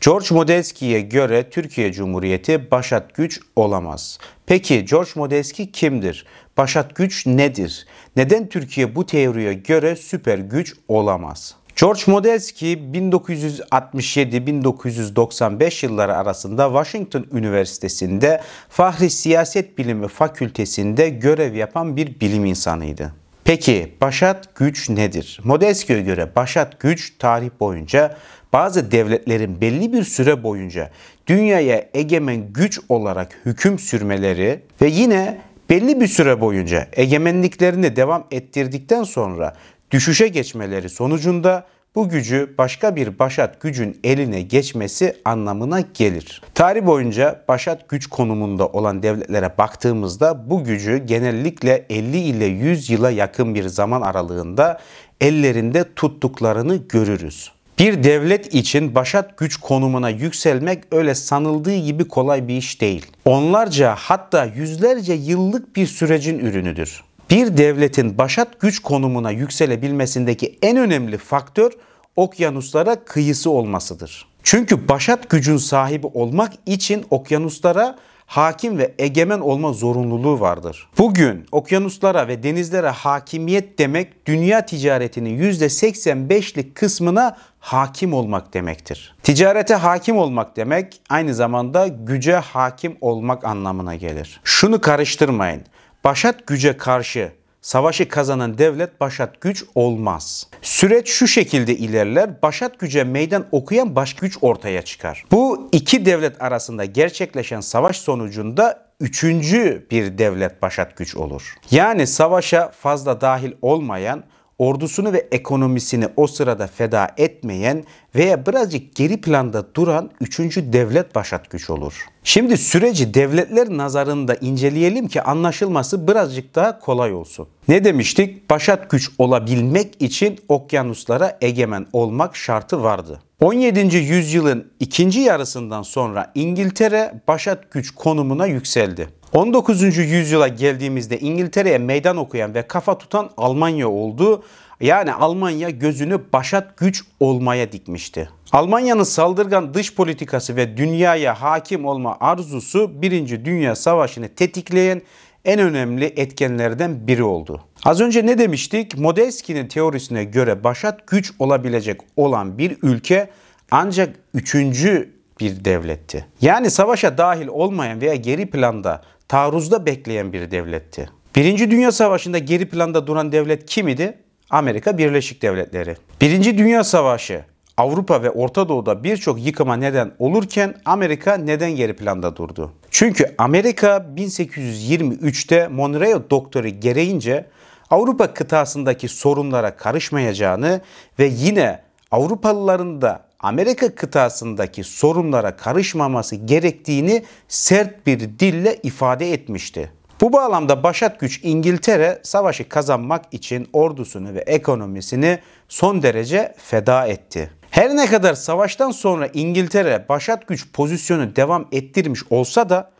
George Modeski'ye göre Türkiye Cumhuriyeti başat güç olamaz. Peki George Modeski kimdir? Başat güç nedir? Neden Türkiye bu teoriye göre süper güç olamaz? George Modeski 1967-1995 yılları arasında Washington Üniversitesi'nde Fahri Siyaset Bilimi Fakültesi'nde görev yapan bir bilim insanıydı. Peki başat güç nedir? Modeski'ye göre başat güç tarih boyunca bazı devletlerin belli bir süre boyunca dünyaya egemen güç olarak hüküm sürmeleri ve yine belli bir süre boyunca egemenliklerini devam ettirdikten sonra düşüşe geçmeleri sonucunda bu gücü başka bir başat gücün eline geçmesi anlamına gelir. Tarih boyunca başat güç konumunda olan devletlere baktığımızda bu gücü genellikle 50 ile 100 yıla yakın bir zaman aralığında ellerinde tuttuklarını görürüz. Bir devlet için başat güç konumuna yükselmek öyle sanıldığı gibi kolay bir iş değil. Onlarca hatta yüzlerce yıllık bir sürecin ürünüdür. Bir devletin başat güç konumuna yükselebilmesindeki en önemli faktör okyanuslara kıyısı olmasıdır. Çünkü başat gücün sahibi olmak için okyanuslara hakim ve egemen olma zorunluluğu vardır. Bugün okyanuslara ve denizlere hakimiyet demek dünya ticaretinin %85'lik kısmına hakim olmak demektir. Ticarete hakim olmak demek aynı zamanda güce hakim olmak anlamına gelir. Şunu karıştırmayın. Başat güce karşı Savaşı kazanan devlet başat güç olmaz. Süreç şu şekilde ilerler. Başat güce meydan okuyan baş güç ortaya çıkar. Bu iki devlet arasında gerçekleşen savaş sonucunda üçüncü bir devlet başat güç olur. Yani savaşa fazla dahil olmayan, ordusunu ve ekonomisini o sırada feda etmeyen veya birazcık geri planda duran üçüncü devlet başat güç olur. Şimdi süreci devletler nazarında inceleyelim ki anlaşılması birazcık daha kolay olsun. Ne demiştik? Başat güç olabilmek için okyanuslara egemen olmak şartı vardı. 17. yüzyılın ikinci yarısından sonra İngiltere başat güç konumuna yükseldi. 19. yüzyıla geldiğimizde İngiltere'ye meydan okuyan ve kafa tutan Almanya oldu. Yani Almanya gözünü başat güç olmaya dikmişti. Almanya'nın saldırgan dış politikası ve dünyaya hakim olma arzusu 1. Dünya Savaşı'nı tetikleyen en önemli etkenlerden biri oldu. Az önce ne demiştik? Modelski'nin teorisine göre başat güç olabilecek olan bir ülke ancak üçüncü bir devletti. Yani savaşa dahil olmayan veya geri planda, taarruzda bekleyen bir devletti. Birinci Dünya Savaşı'nda geri planda duran devlet kim idi? Amerika Birleşik Devletleri. Birinci Dünya Savaşı Avrupa ve Orta Doğu'da birçok yıkıma neden olurken Amerika neden geri planda durdu? Çünkü Amerika 1823'te Monroe Doktoru gereğince Avrupa kıtasındaki sorunlara karışmayacağını ve yine Avrupalıların da Amerika kıtasındaki sorunlara karışmaması gerektiğini sert bir dille ifade etmişti. Bu bağlamda başat güç İngiltere savaşı kazanmak için ordusunu ve ekonomisini son derece feda etti. Her ne kadar savaştan sonra İngiltere başat güç pozisyonu devam ettirmiş olsa da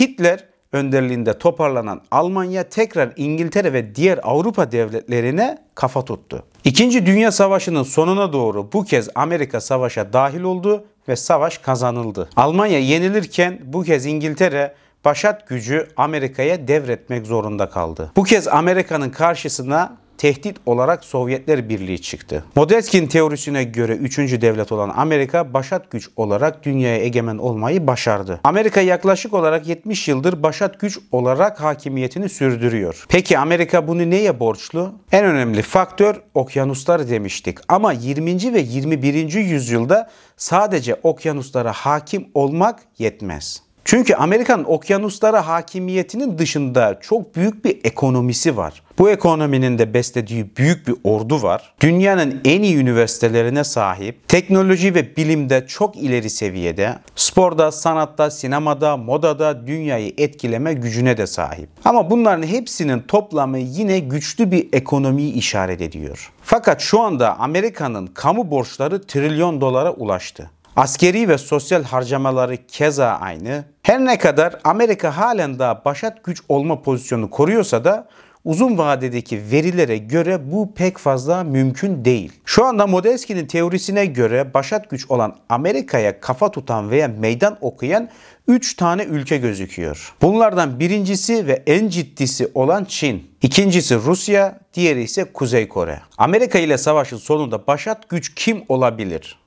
Hitler önderliğinde toparlanan Almanya tekrar İngiltere ve diğer Avrupa devletlerine kafa tuttu. İkinci Dünya Savaşı'nın sonuna doğru bu kez Amerika savaşa dahil oldu ve savaş kazanıldı. Almanya yenilirken bu kez İngiltere başat gücü Amerika'ya devretmek zorunda kaldı. Bu kez Amerika'nın karşısına tehdit olarak Sovyetler Birliği çıktı. Modeskin teorisine göre 3. devlet olan Amerika başat güç olarak dünyaya egemen olmayı başardı. Amerika yaklaşık olarak 70 yıldır başat güç olarak hakimiyetini sürdürüyor. Peki Amerika bunu neye borçlu? En önemli faktör okyanuslar demiştik ama 20. ve 21. yüzyılda sadece okyanuslara hakim olmak yetmez. Çünkü Amerika'nın okyanuslara hakimiyetinin dışında çok büyük bir ekonomisi var. Bu ekonominin de beslediği büyük bir ordu var. Dünyanın en iyi üniversitelerine sahip, teknoloji ve bilimde çok ileri seviyede, sporda, sanatta, sinemada, modada dünyayı etkileme gücüne de sahip. Ama bunların hepsinin toplamı yine güçlü bir ekonomiyi işaret ediyor. Fakat şu anda Amerika'nın kamu borçları trilyon dolara ulaştı. Askeri ve sosyal harcamaları keza aynı. Her ne kadar Amerika halen daha başat güç olma pozisyonu koruyorsa da uzun vadedeki verilere göre bu pek fazla mümkün değil. Şu anda Modelski'nin teorisine göre başat güç olan Amerika'ya kafa tutan veya meydan okuyan 3 tane ülke gözüküyor. Bunlardan birincisi ve en ciddisi olan Çin. İkincisi Rusya, diğeri ise Kuzey Kore. Amerika ile savaşın sonunda başat güç kim olabilir?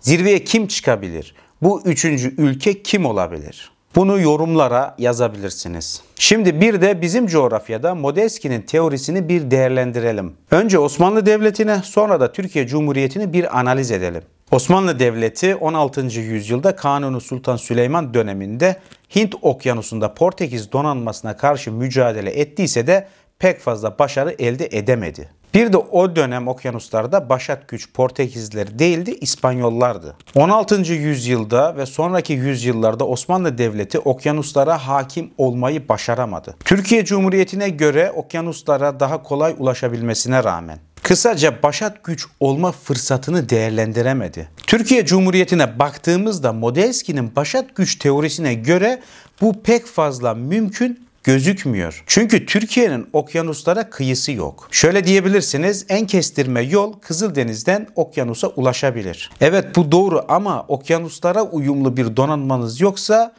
Zirveye kim çıkabilir? Bu üçüncü ülke kim olabilir? Bunu yorumlara yazabilirsiniz. Şimdi bir de bizim coğrafyada Modeski'nin teorisini bir değerlendirelim. Önce Osmanlı Devleti'ne sonra da Türkiye Cumhuriyeti'ni bir analiz edelim. Osmanlı Devleti 16. yüzyılda Kanuni Sultan Süleyman döneminde Hint Okyanusu'nda Portekiz donanmasına karşı mücadele ettiyse de pek fazla başarı elde edemedi. Bir de o dönem okyanuslarda başat güç Portekizlileri değildi, İspanyollardı. 16. yüzyılda ve sonraki yüzyıllarda Osmanlı Devleti okyanuslara hakim olmayı başaramadı. Türkiye Cumhuriyeti'ne göre okyanuslara daha kolay ulaşabilmesine rağmen kısaca başat güç olma fırsatını değerlendiremedi. Türkiye Cumhuriyeti'ne baktığımızda Modelski'nin başat güç teorisine göre bu pek fazla mümkün gözükmüyor. Çünkü Türkiye'nin okyanuslara kıyısı yok. Şöyle diyebilirsiniz en kestirme yol Kızıldeniz'den okyanusa ulaşabilir. Evet bu doğru ama okyanuslara uyumlu bir donanmanız yoksa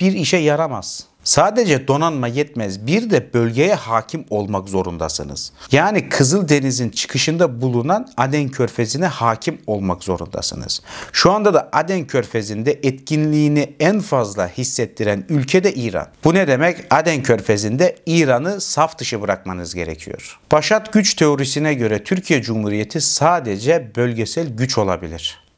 bir işe yaramaz. Sadece donanma yetmez. Bir de bölgeye hakim olmak zorundasınız. Yani Kızıldeniz'in çıkışında bulunan Aden Körfezi'ne hakim olmak zorundasınız. Şu anda da Aden Körfezi'nde etkinliğini en fazla hissettiren ülke de İran. Bu ne demek? Aden Körfezi'nde İran'ı saf dışı bırakmanız gerekiyor. Paşat güç teorisine göre Türkiye Cumhuriyeti sadece bölgesel güç olabilir.